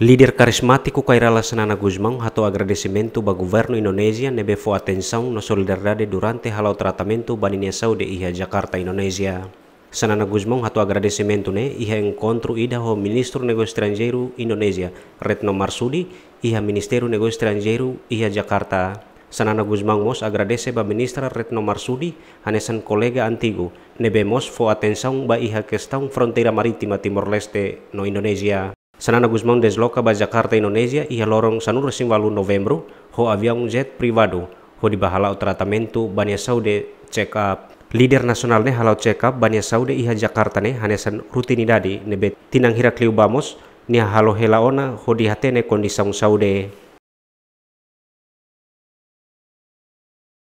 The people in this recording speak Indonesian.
Líder carismático Kairala Senana Guzmão ratou agradecimento ba governo Indonesia nebe fo atenção na solidariedade durante halau tratamento ninia saúde iha Jakarta, Indonesia. Senana Guzmão ratou agradecimento ne iha encontro ida ho ministro nego estrangeiro Indonesia Retno Marsudi iha ministeru nego estrangeiro iha Jakarta. Senana Guzmán Mos agradece ba ministra Retno Marsudi hanesan kolega antigo, nebe Mos fo atenção ba iha questão fronteira maritima Timor-Leste no Indonesia. Sanana Guzmão desloca ba Jakarta, indonesia ia lorong sanur sing walu november ho avião jet privado ho dibahala o tratamento Bania Saude check up. Lider nasionalnya halau check up Bania Saude iha Jakarta ne hanesan dadi nebet tinang hira bamos ni halo helaona ho dihatene kondisang Saude.